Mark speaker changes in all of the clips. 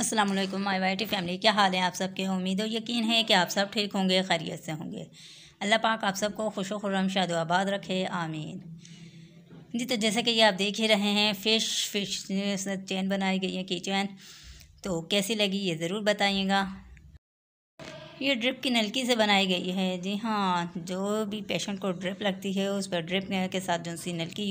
Speaker 1: अस्सलाम वालेकुम my T family क्या हाल है आप सबके उम्मीद और यकीन है कि आप सब ठीक होंगे खैरियत से होंगे अल्लाह पाक आप सबको खुश खुर्रम शाद आबाद रखे आमीन जी तो जैसे कि ये आप देख ही रहे हैं फ़िश फ़िश चैन बनाई गई है की चैन तो कैसी लगी ये ज़रूर बताइएगा ये ड्रिप की नलकी से बनाई गई है जी हाँ जो भी पेशेंट को ड्रिप लगती है उस पर ड्रिप के साथ जो सी नलकी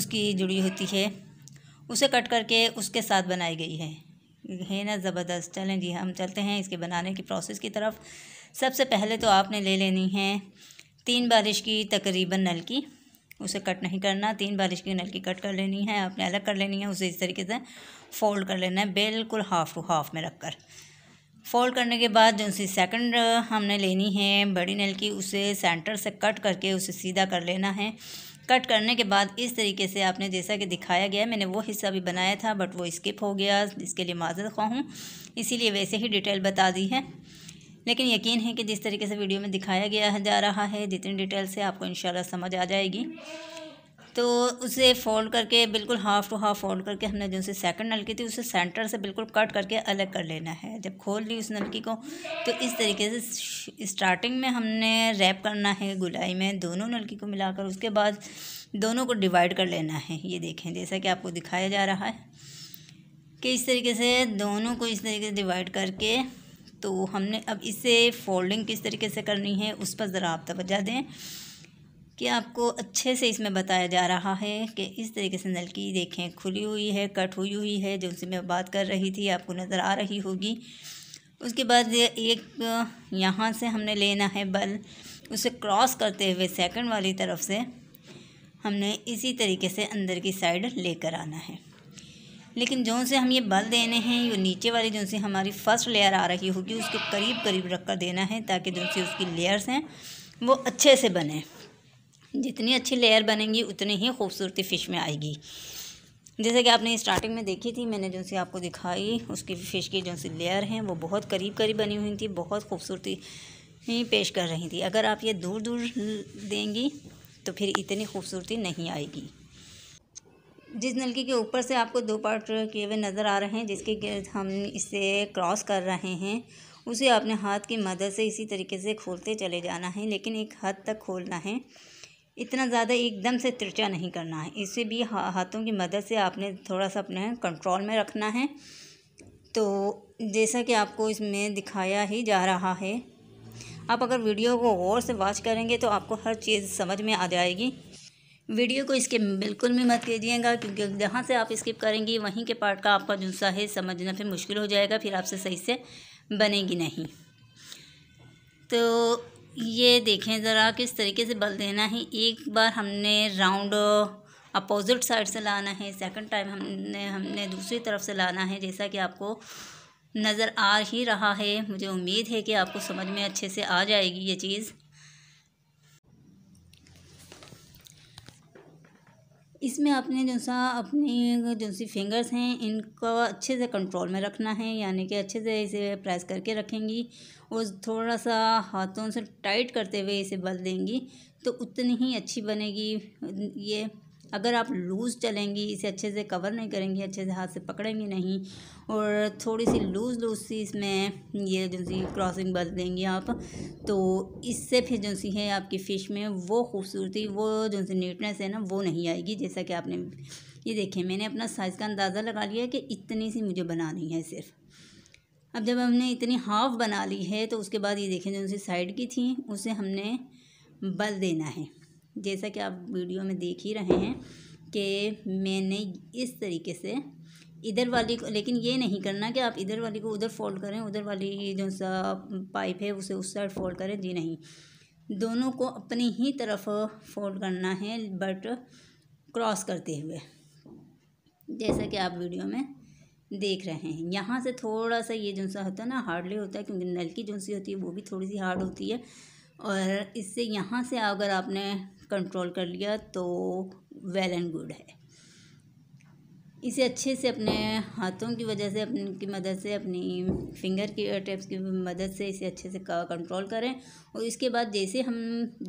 Speaker 1: उसकी जुड़ी होती है उसे कट करके उसके साथ बनाई गई है है ना ज़बरदस्त चलें जी हम चलते हैं इसके बनाने की प्रोसेस की तरफ सबसे पहले तो आपने ले लेनी है तीन बारिश की तकरीबन नलकी उसे कट नहीं करना तीन बारिश की नलकी कट कर लेनी है आपने अलग कर लेनी है उसे इस तरीके से फोल्ड कर लेना है बिल्कुल हाफ टू हाफ में रख कर फोल्ड करने के बाद जो सी सेकेंड हमने लेनी है बड़ी नलकी उसे सेंटर से कट करके उसे सीधा कर लेना है कट करने के बाद इस तरीके से आपने जैसा कि दिखाया गया मैंने वो हिस्सा भी बनाया था बट वो स्किप हो गया इसके लिए माजर खा हूँ इसीलिए वैसे ही डिटेल बता दी है लेकिन यकीन है कि जिस तरीके से वीडियो में दिखाया गया जा रहा है जितनी डिटेल से आपको इन समझ आ जाएगी तो उसे फोल्ड करके बिल्कुल हाफ़ टू हाफ़ फोल्ड करके हमने जो उसे सेकंड नलकी थी उसे सेंटर से बिल्कुल कट करके अलग कर लेना है जब खोल ली उस नलकी को तो इस तरीके से स्टार्टिंग में हमने रैप करना है गुलाई में दोनों नलकी को मिलाकर उसके बाद दोनों को डिवाइड कर लेना है ये देखें जैसा कि आपको दिखाया जा रहा है कि इस तरीके से दोनों को इस तरीके से डिवाइड करके तो हमने अब इसे फोल्डिंग किस तरीके से करनी है उस पर ज़रा आप तोज्जा दें कि आपको अच्छे से इसमें बताया जा रहा है कि इस तरीके से नलकी देखें खुली हुई है कट हुई हुई है जो उनसे मैं बात कर रही थी आपको नज़र आ रही होगी उसके बाद एक यहाँ से हमने लेना है बल उसे क्रॉस करते हुए सेकंड वाली तरफ से हमने इसी तरीके से अंदर की साइड लेकर आना है लेकिन जो से हम ये बल देने हैं ये नीचे वाली जो से हमारी फ़र्स्ट लेयर आ रही होगी उसके करीब करीब रख कर देना है ताकि जो से उसकी लेयर्स हैं वो अच्छे से बने जितनी अच्छी लेयर बनेंगी उतनी ही खूबसूरती फ़िश में आएगी जैसे कि आपने स्टार्टिंग में देखी थी मैंने जो सी आपको दिखाई उसकी फ़िश की जो सी लेयर हैं वो बहुत करीब करीब बनी हुई थी बहुत खूबसूरती ही पेश कर रही थी अगर आप ये दूर दूर देंगी तो फिर इतनी खूबसूरती नहीं आएगी जिस नलकी के ऊपर से आपको दो पार्ट किए हुए नज़र आ रहे हैं जिसके हम इसे क्रॉस कर रहे हैं उसे आपने हाथ की मदद से इसी तरीके से खोलते चले जाना है लेकिन एक हद तक खोलना है इतना ज़्यादा एकदम से तिरचा नहीं करना है इसे भी हा, हाथों की मदद से आपने थोड़ा सा अपने कंट्रोल में रखना है तो जैसा कि आपको इसमें दिखाया ही जा रहा है आप अगर वीडियो को गौर से वॉच करेंगे तो आपको हर चीज़ समझ में आ जाएगी वीडियो को इसके बिल्कुल भी मत कीजिएगा क्योंकि जहाँ से आप स्किप करेंगी वहीं के पार्ट का आपका जुस्सा है समझना फिर मुश्किल हो जाएगा फिर आपसे सही से बनेगी नहीं तो ये देखें ज़रा किस तरीके से बल देना है एक बार हमने राउंड अपोजिट साइड से लाना है सेकंड टाइम हमने हमने दूसरी तरफ से लाना है जैसा कि आपको नज़र आ ही रहा है मुझे उम्मीद है कि आपको समझ में अच्छे से आ जाएगी ये चीज़ इसमें आपने जो सा अपने जो सी फिंगर्स हैं इनको अच्छे से कंट्रोल में रखना है यानी कि अच्छे से इसे प्रेस करके रखेंगी और थोड़ा सा हाथों से टाइट करते हुए इसे बल देंगी तो उतनी ही अच्छी बनेगी ये अगर आप लूज़ चलेंगी इसे अच्छे से कवर नहीं करेंगी अच्छे से हाथ से पकड़ेंगी नहीं और थोड़ी सी लूज़ लूज़ सी इसमें ये जो सी क्रॉसिंग बदल देंगी आप तो इससे फिर जो सी है आपकी फ़िश में वो खूबसूरती वो जो सी नीटनेस है ना वो नहीं आएगी जैसा कि आपने ये देखें मैंने अपना साइज़ का अंदाज़ा लगा लिया कि इतनी सी मुझे बनानी है सिर्फ अब जब हमने इतनी हाफ बना ली है तो उसके बाद ये देखें जो साइड की थी उसे हमने बल देना है जैसा कि आप वीडियो में देख ही रहे हैं कि मैंने इस तरीके से इधर वाली को लेकिन ये नहीं करना कि आप इधर वाली को उधर फोल्ड करें उधर वाली जो सा पाइप है उसे उस साइड फोल्ड करें जी नहीं दोनों को अपनी ही तरफ फोल्ड करना है बट क्रॉस करते हुए जैसा कि आप वीडियो में देख रहे हैं यहाँ से थोड़ा सा ये जो होता है ना हार्डली होता है क्योंकि नल की जो होती है वो भी थोड़ी सी हार्ड होती है और इससे यहाँ से अगर आपने कंट्रोल कर लिया तो वेल एंड गुड है इसे अच्छे से अपने हाथों की वजह से अपनी की मदद से अपनी फिंगर की टिप्स uh, की मदद से इसे अच्छे से कंट्रोल करें और इसके बाद जैसे हम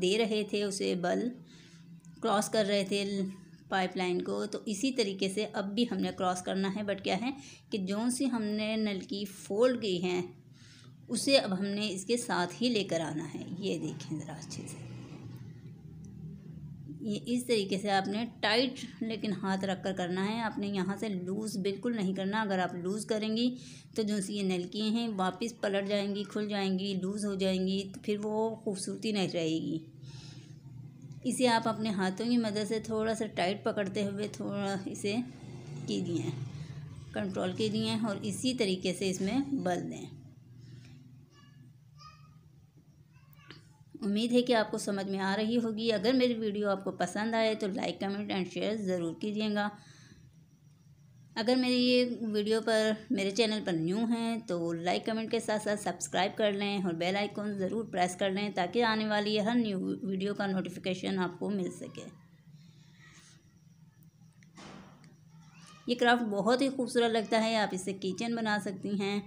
Speaker 1: दे रहे थे उसे बल क्रॉस कर रहे थे पाइपलाइन को तो इसी तरीके से अब भी हमने क्रॉस करना है बट क्या है कि जो सी हमने नल की फोल्ड की है उसे अब हमने इसके साथ ही लेकर आना है ये देखें ज़रा अच्छे से ये इस तरीके से आपने टाइट लेकिन हाथ रख कर करना है आपने यहाँ से लूज़ बिल्कुल नहीं करना अगर आप लूज़ करेंगी तो जो सी ये नलकियाँ हैं वापस पलट जाएंगी खुल जाएंगी लूज़ हो जाएंगी तो फिर वो खूबसूरती नहीं रहेगी इसे आप अपने हाथों की मदद से थोड़ा सा टाइट पकड़ते हुए थोड़ा इसे कीजिए कंट्रोल कीजिए और इसी तरीके से इसमें बल दें उम्मीद है कि आपको समझ में आ रही होगी अगर मेरी वीडियो आपको पसंद आए तो लाइक कमेंट एंड शेयर ज़रूर कीजिएगा अगर मेरी ये वीडियो पर मेरे चैनल पर न्यू हैं तो लाइक कमेंट के साथ साथ सब्सक्राइब कर लें और बेल आइकॉन ज़रूर प्रेस कर लें ताकि आने वाली हर न्यू वीडियो का नोटिफिकेशन आपको मिल सके ये क्राफ्ट बहुत ही खूबसूरत लगता है आप इसे किचन बना सकती हैं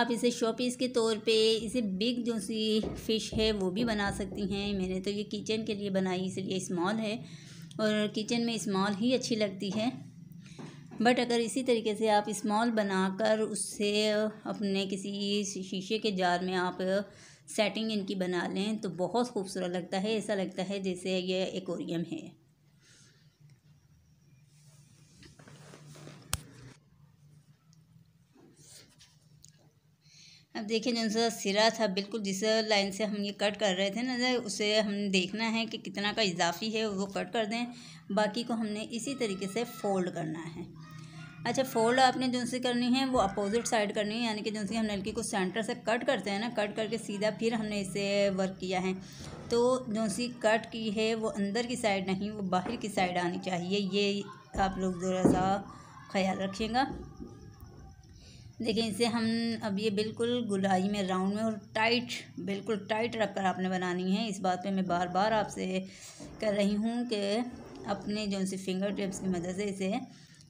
Speaker 1: आप इसे शो पीस के तौर पे इसे बिग जो सी फ़िश है वो भी बना सकती हैं मैंने तो ये किचन के लिए बनाई इसलिए स्मॉल है और किचन में स्मॉल ही अच्छी लगती है बट अगर इसी तरीके से आप स्मॉल बनाकर उससे अपने किसी शीशे के जार में आप सेटिंग इनकी बना लें तो बहुत खूबसूरत लगता है ऐसा लगता है जैसे ये एकोरियम है अब देखिए जो सा सिरा था बिल्कुल जिस लाइन से हम ये कट कर रहे थे ना उसे हम देखना है कि कितना का इजाफी है वो कट कर दें बाकी को हमने इसी तरीके से फ़ोल्ड करना है अच्छा फोल्ड आपने जो सी करनी है वो अपोजिट साइड करनी है यानी कि जो सी हम नलकी को सेंटर से कट करते हैं ना कट करके सीधा फिर हमने इसे वर्क किया है तो जो सी कट की है वो अंदर की साइड नहीं वो बाहर की साइड आनी चाहिए ये आप लोग ज़रा सा ख्याल रखिएगा देखिए इसे हम अब ये बिल्कुल गुलाई में राउंड में और टाइट बिल्कुल टाइट रख कर आपने बनानी है इस बात पे मैं बार बार आपसे कर रही हूँ कि अपने जो उनसे फिंगर टिप्स की मदद से इसे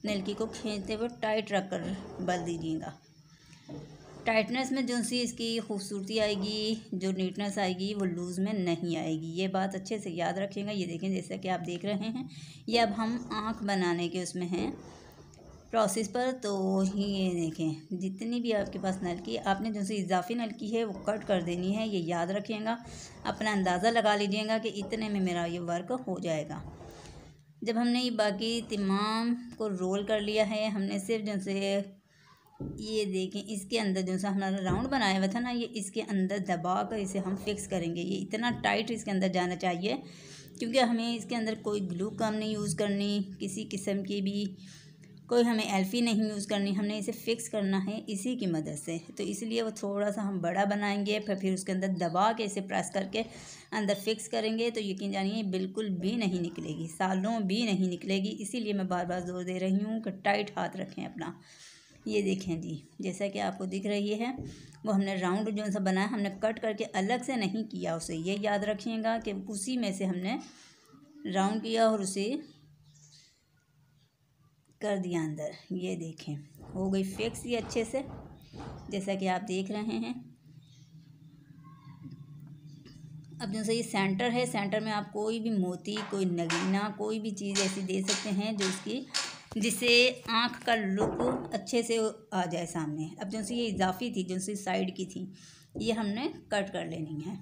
Speaker 1: नलकी को खींचते हुए टाइट रख कर बल दीजिएगा टाइटनेस में जो सी इसकी खूबसूरती आएगी जो नीटनेस आएगी वो लूज़ में नहीं आएगी ये बात अच्छे से याद रखिएगा ये देखें जैसा कि आप देख रहे हैं ये अब हम आँख बनाने के उसमें हैं प्रोसेस पर तो ये देखें जितनी भी आपके पास नलकी आपने जो सी इजाफी नलकी है वो कट कर देनी है ये याद रखिएगा अपना अंदाज़ा लगा लीजिएगा कि इतने में मेरा ये वर्क हो जाएगा जब हमने ये बाकी तमाम को रोल कर लिया है हमने सिर्फ जो से ये देखें इसके अंदर जो सा हमारा राउंड बनाया हुआ था ना ये इसके अंदर दबा कर इसे हम फिक्स करेंगे ये इतना टाइट इसके अंदर जाना चाहिए क्योंकि हमें इसके अंदर कोई ग्लू कम नहीं यूज़ करनी किसी किस्म की भी कोई हमें एल्फी नहीं यूज़ करनी हमने इसे फ़िक्स करना है इसी की मदद से तो इसलिए वो थोड़ा सा हम बड़ा बनाएंगे फिर फिर उसके अंदर दबा के इसे प्रेस करके अंदर फिक्स करेंगे तो यकीन जानिए बिल्कुल भी नहीं निकलेगी सालों भी नहीं निकलेगी इसीलिए मैं बार बार जोर दे रही हूँ कि टाइट हाथ रखें अपना ये देखें जी जैसा कि आपको दिख रही है वो हमने राउंड जो सा बनाया हमने कट करके अलग से नहीं किया उसे ये याद रखिएगा कि उसी में से हमने राउंड किया और उसे कर दिया अंदर ये देखें हो गई फिक्स ये अच्छे से जैसा कि आप देख रहे हैं अब जैसे ये सेंटर है सेंटर में आप कोई भी मोती कोई नगीना कोई भी चीज़ ऐसी दे सकते हैं जो इसकी जिससे आँख का लुक अच्छे से आ जाए सामने अब जो ये इजाफी थी जो साइड की थी ये हमने कट कर लेनी है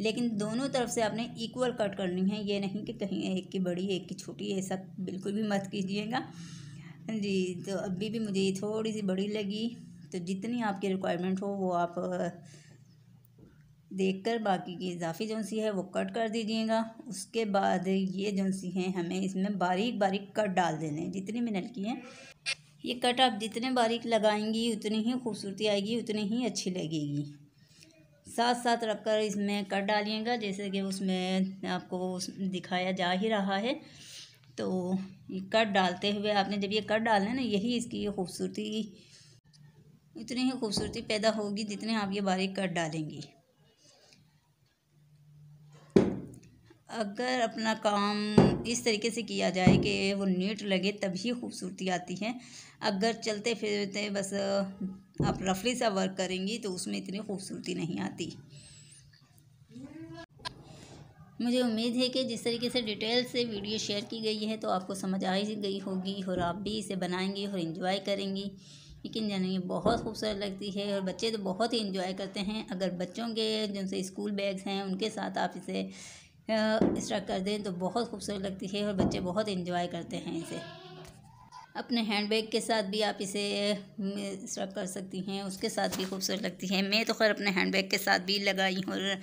Speaker 1: लेकिन दोनों तरफ से आपने इक्वल कट करनी है ये नहीं कि कहीं एक की बड़ी एक की छोटी ऐसा सब बिल्कुल भी मत कीजिएगा जी तो अभी भी मुझे थोड़ी सी बड़ी लगी तो जितनी आपकी रिक्वायरमेंट हो वो आप देख कर बाकी की इजाफी जोसी है वो कट कर दीजिएगा उसके बाद ये जोसी हैं हमें इसमें बारीक बारीक कट डाल देने जितनी भी नलकी हैं ये कट आप जितने बारीक लगाएंगी उतनी ही खूबसूरती आएगी उतनी ही अच्छी लगेगी साथ साथ रख कर इसमें कट डालिएगा जैसे कि उसमें आपको दिखाया जा ही रहा है तो ये कट डालते हुए आपने जब ये कट डालना है ना यही इसकी खूबसूरती इतनी ही खूबसूरती पैदा होगी जितने आप ये बारीक कट डालेंगी अगर अपना काम इस तरीके से किया जाए कि वो नीट लगे तभी खूबसूरती आती है अगर चलते फिरते बस आप रफली सा वर्क करेंगी तो उसमें इतनी खूबसूरती नहीं आती मुझे उम्मीद है कि जिस तरीके से डिटेल से वीडियो शेयर की गई है तो आपको समझ आ ही गई होगी और आप भी इसे बनाएंगी और इन्जॉय करेंगी लेकिन जानेंगे बहुत खूबसूरत लगती है और बच्चे तो बहुत ही इन्जॉय करते हैं अगर बच्चों के जिनसे स्कूल बैग्स हैं उनके साथ आप इसे इस्ट्रक कर दें तो बहुत खूबसूरत लगती है और बच्चे बहुत इन्जॉय करते हैं इसे अपने हैंड बैग के साथ भी आप इसे स्ट्रक कर सकती हैं उसके साथ भी खूबसूरत लगती है मैं तो खैर अपने हैंड बैग के साथ भी लगाई और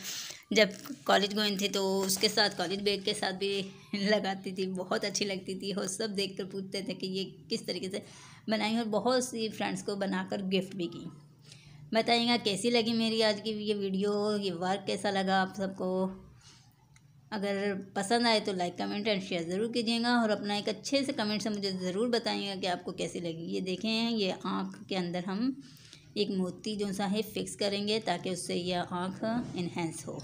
Speaker 1: जब कॉलेज गोइन थी तो उसके साथ कॉलेज बैग के साथ भी लगाती थी बहुत अच्छी लगती थी और सब देख कर पूछते थे कि ये किस तरीके से बनाई और बहुत सी फ्रेंड्स को बनाकर गिफ्ट भी की बताइएगा कैसी लगी मेरी आज की ये वीडियो ये वर्क कैसा लगा आप सबको अगर पसंद आए तो लाइक कमेंट एंड शेयर ज़रूर कीजिएगा और अपना एक अच्छे से कमेंट से मुझे ज़रूर बताइएगा कि आपको कैसी लगी ये देखें ये आँख के अंदर हम एक मोती जो सा है फिक्स करेंगे ताकि उससे यह आँख इन्हेंस हो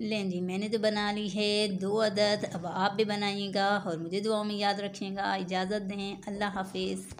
Speaker 1: लें जी मैंने तो बना ली है दो अदद अब आप भी बनाइएगा और मुझे दुआओं में याद रखिएगा इजाज़त दें अल्लाह हाफिज़